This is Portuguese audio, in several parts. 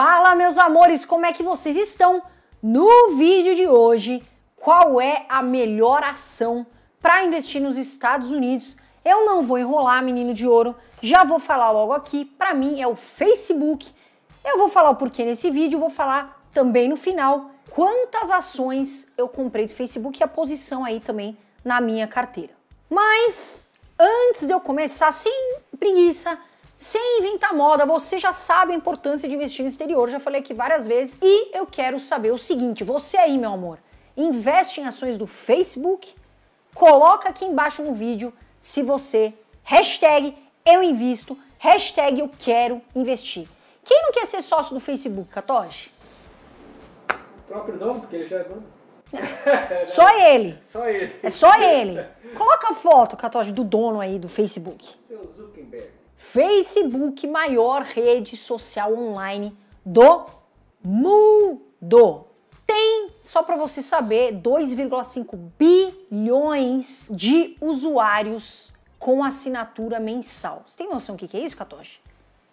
Fala meus amores, como é que vocês estão? No vídeo de hoje, qual é a melhor ação para investir nos Estados Unidos? Eu não vou enrolar, menino de ouro, já vou falar logo aqui. Para mim é o Facebook. Eu vou falar o porquê nesse vídeo, vou falar também no final quantas ações eu comprei do Facebook e a posição aí também na minha carteira. Mas antes de eu começar, sem preguiça, sem inventar moda, você já sabe a importância de investir no exterior, já falei aqui várias vezes. E eu quero saber o seguinte: você aí, meu amor, investe em ações do Facebook? Coloca aqui embaixo no vídeo se você, hashtag eu invisto, hashtag eu quero investir. Quem não quer ser sócio do Facebook, Katoshi? O próprio nome, porque ele já é dono. Só ele. Só ele. É só ele. Coloca a foto, Catoge, do dono aí do Facebook. Facebook, maior rede social online do mundo. Tem, só para você saber, 2,5 bilhões de usuários com assinatura mensal. Você tem noção do que é isso, Katoshi?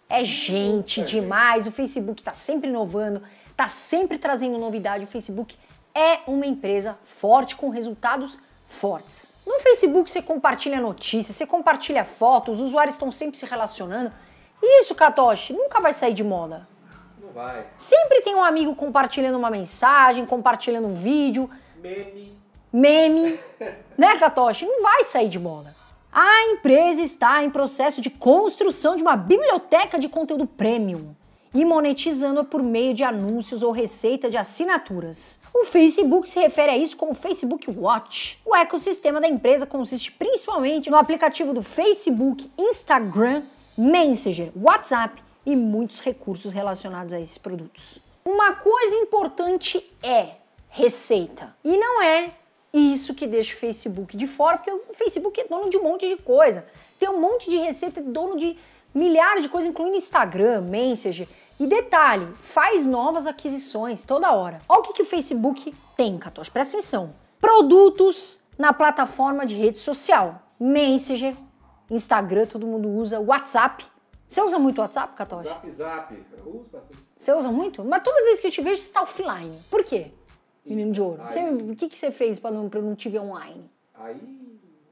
É gente demais. O Facebook está sempre inovando, está sempre trazendo novidade. O Facebook é uma empresa forte com resultados fortes. Facebook você compartilha notícias, você compartilha fotos, os usuários estão sempre se relacionando. isso, Katoshi, nunca vai sair de moda. Não vai. Sempre tem um amigo compartilhando uma mensagem, compartilhando um vídeo. Meme. Meme. né, Katoshi? Não vai sair de moda. A empresa está em processo de construção de uma biblioteca de conteúdo premium e monetizando por meio de anúncios ou receita de assinaturas. O Facebook se refere a isso como Facebook Watch. O ecossistema da empresa consiste principalmente no aplicativo do Facebook, Instagram, Messenger, WhatsApp e muitos recursos relacionados a esses produtos. Uma coisa importante é receita. E não é isso que deixa o Facebook de fora, porque o Facebook é dono de um monte de coisa. Tem um monte de receita, é dono de milhares de coisas, incluindo Instagram, Messenger. E detalhe, faz novas aquisições toda hora. Olha o que, que o Facebook tem, Catoche, presta atenção. Produtos na plataforma de rede social. Messenger, Instagram, todo mundo usa, WhatsApp. Você usa muito WhatsApp, Catoche? Zap, zap. Eu uso bastante. Você usa muito? Mas toda vez que eu te vejo, você está offline. Por quê, menino de ouro? Você, o que, que você fez para não, não te ver online? Aí,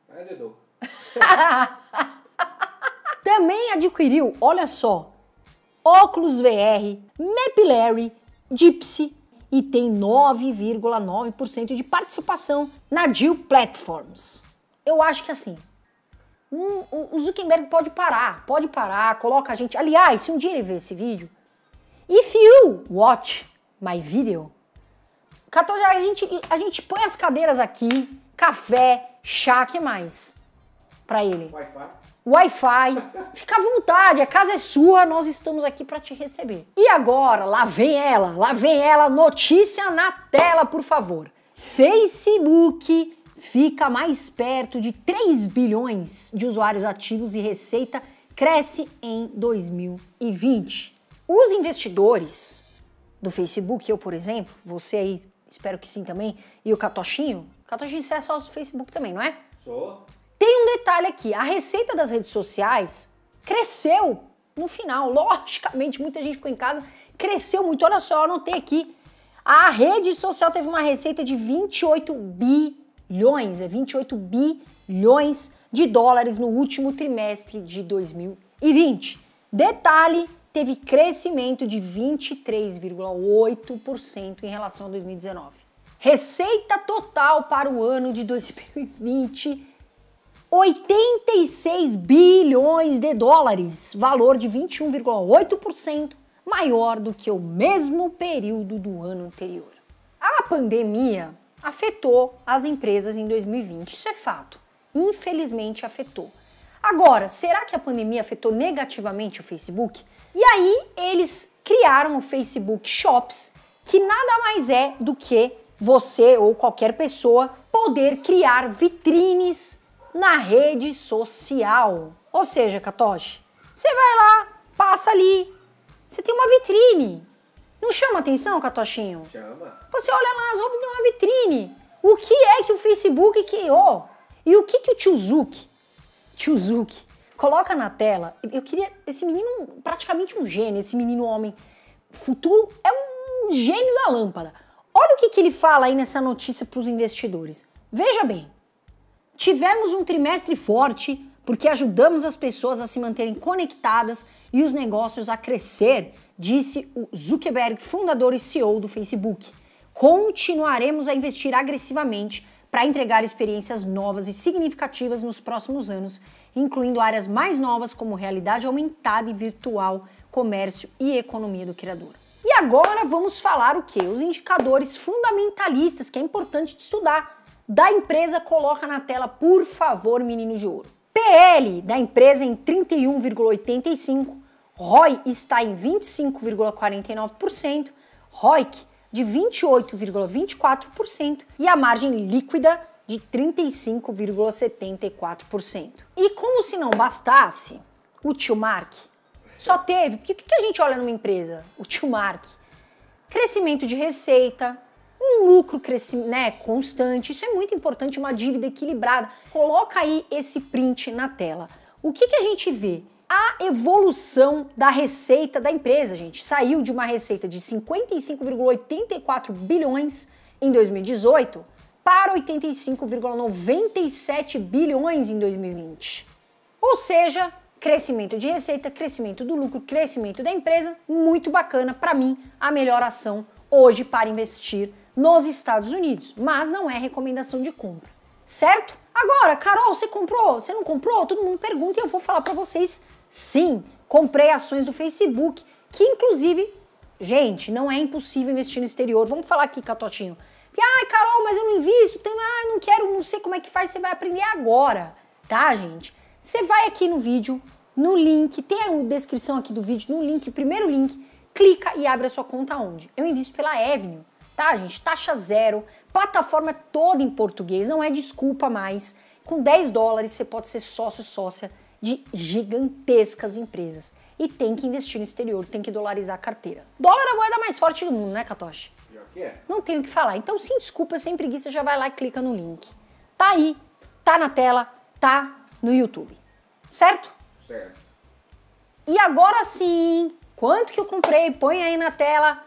azedou. Também adquiriu, olha só, óculos VR, Mapillary, Gypsy e tem 9,9% de participação na Deal Platforms. Eu acho que assim, um, o Zuckerberg pode parar, pode parar, coloca a gente. Aliás, se um dia ele ver esse vídeo, if you watch my video, 14, a gente, a gente põe as cadeiras aqui, café, chá, que mais? Pra ele. Wi-Fi. Wi-Fi, fica à vontade, a casa é sua, nós estamos aqui para te receber. E agora, lá vem ela, lá vem ela, notícia na tela, por favor. Facebook fica mais perto de 3 bilhões de usuários ativos e receita cresce em 2020. Os investidores do Facebook, eu, por exemplo, você aí, espero que sim também, e o Catochinho, Catochinho, você é sócio do Facebook também, não é? Sou. Tem um detalhe aqui: a receita das redes sociais cresceu no final. Logicamente, muita gente ficou em casa, cresceu muito. Olha só, eu anotei aqui. A rede social teve uma receita de 28 bilhões, é 28 bilhões de dólares no último trimestre de 2020. Detalhe, teve crescimento de 23,8% em relação a 2019. Receita total para o ano de 2020 86 bilhões de dólares, valor de 21,8% maior do que o mesmo período do ano anterior. A pandemia afetou as empresas em 2020, isso é fato. Infelizmente afetou. Agora, será que a pandemia afetou negativamente o Facebook? E aí eles criaram o Facebook Shops, que nada mais é do que você ou qualquer pessoa poder criar vitrines na rede social. Ou seja, Katoshi, você vai lá, passa ali, você tem uma vitrine. Não chama atenção, Catochinho? Chama. Você olha lá as roupas de uma vitrine. O que é que o Facebook criou? E o que que o Tiozuki, Tiozuki, coloca na tela? Eu queria, esse menino praticamente um gênio, esse menino homem futuro é um gênio da lâmpada. Olha o que que ele fala aí nessa notícia para os investidores. Veja bem, Tivemos um trimestre forte porque ajudamos as pessoas a se manterem conectadas e os negócios a crescer, disse o Zuckerberg, fundador e CEO do Facebook. Continuaremos a investir agressivamente para entregar experiências novas e significativas nos próximos anos, incluindo áreas mais novas como realidade aumentada e virtual, comércio e economia do criador. E agora vamos falar o que? Os indicadores fundamentalistas que é importante estudar da empresa coloca na tela, por favor, menino de ouro. PL da empresa em 31,85, ROI está em 25,49%, ROIC de 28,24% e a margem líquida de 35,74%. E como se não bastasse, o tio Mark só teve, porque o que a gente olha numa empresa? O tio Mark. Crescimento de receita, um lucro crescimento, né, constante. Isso é muito importante, uma dívida equilibrada. Coloca aí esse print na tela. O que, que a gente vê? a evolução da receita da empresa, gente. Saiu de uma receita de 55,84 bilhões em 2018 para 85,97 bilhões em 2020. Ou seja, crescimento de receita, crescimento do lucro, crescimento da empresa, muito bacana para mim, a melhor ação hoje para investir nos Estados Unidos, mas não é recomendação de compra, certo? Agora, Carol, você comprou? Você não comprou? Todo mundo pergunta e eu vou falar para vocês sim. Comprei ações do Facebook, que inclusive, gente, não é impossível investir no exterior. Vamos falar aqui, Catotinho. Ai, Carol, mas eu não invisto, tem, ah, não quero, não sei como é que faz, você vai aprender agora, tá, gente? Você vai aqui no vídeo, no link, tem a descrição aqui do vídeo, no link, primeiro link, clica e abre a sua conta onde? Eu invisto pela Avenue, tá, gente? Taxa zero, plataforma toda em português, não é desculpa mais. Com 10 dólares você pode ser sócio sócia de gigantescas empresas e tem que investir no exterior, tem que dolarizar a carteira. Dólar é a moeda mais forte do mundo, né, Katoshi? É. Não tenho o que falar. Então, sem desculpa, sem preguiça, já vai lá e clica no link. Tá aí, tá na tela, tá no YouTube. Certo? Certo. E agora sim, Quanto que eu comprei? Põe aí na tela,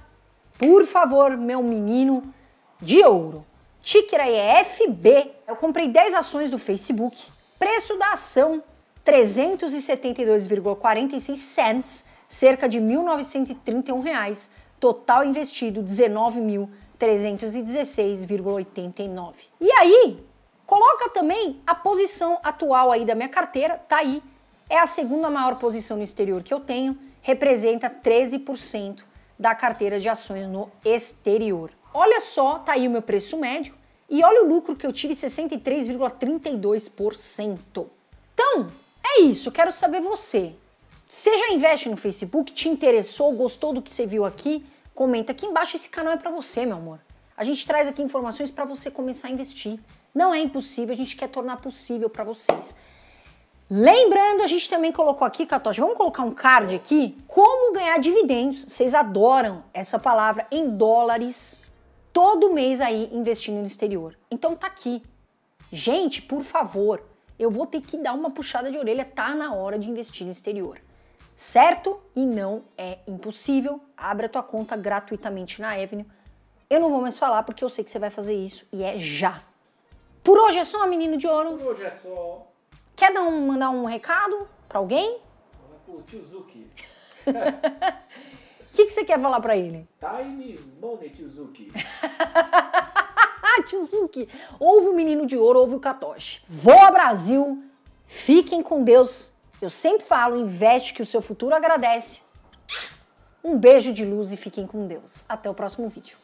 por favor, meu menino de ouro. Ticker aí é FB. Eu comprei 10 ações do Facebook. Preço da ação 372,46 cents, cerca de R$ 1.931. Reais. Total investido 19.316,89. E aí, coloca também a posição atual aí da minha carteira, tá aí. É a segunda maior posição no exterior que eu tenho representa 13% da carteira de ações no exterior. Olha só, tá aí o meu preço médio e olha o lucro que eu tive, 63,32%. Então, é isso, quero saber você. Você já investe no Facebook? Te interessou? Gostou do que você viu aqui? Comenta aqui embaixo, esse canal é para você, meu amor. A gente traz aqui informações para você começar a investir. Não é impossível, a gente quer tornar possível para vocês. Lembrando, a gente também colocou aqui, Catoche, vamos colocar um card aqui, como ganhar dividendos. Vocês adoram essa palavra em dólares todo mês aí investindo no exterior. Então tá aqui. Gente, por favor, eu vou ter que dar uma puxada de orelha, tá na hora de investir no exterior. Certo? E não é impossível. Abra tua conta gratuitamente na Avenue. Eu não vou mais falar porque eu sei que você vai fazer isso e é já. Por hoje é só, menino de ouro. Por hoje é só. Quer dar um, mandar um recado para alguém? O tio Zuki. O que, que você quer falar para ele? Time is money, tio Zuki. tio Zuki. Ouve o Menino de Ouro, ouve o Katoshi. Voa Brasil, fiquem com Deus. Eu sempre falo, investe que o seu futuro agradece. Um beijo de luz e fiquem com Deus. Até o próximo vídeo.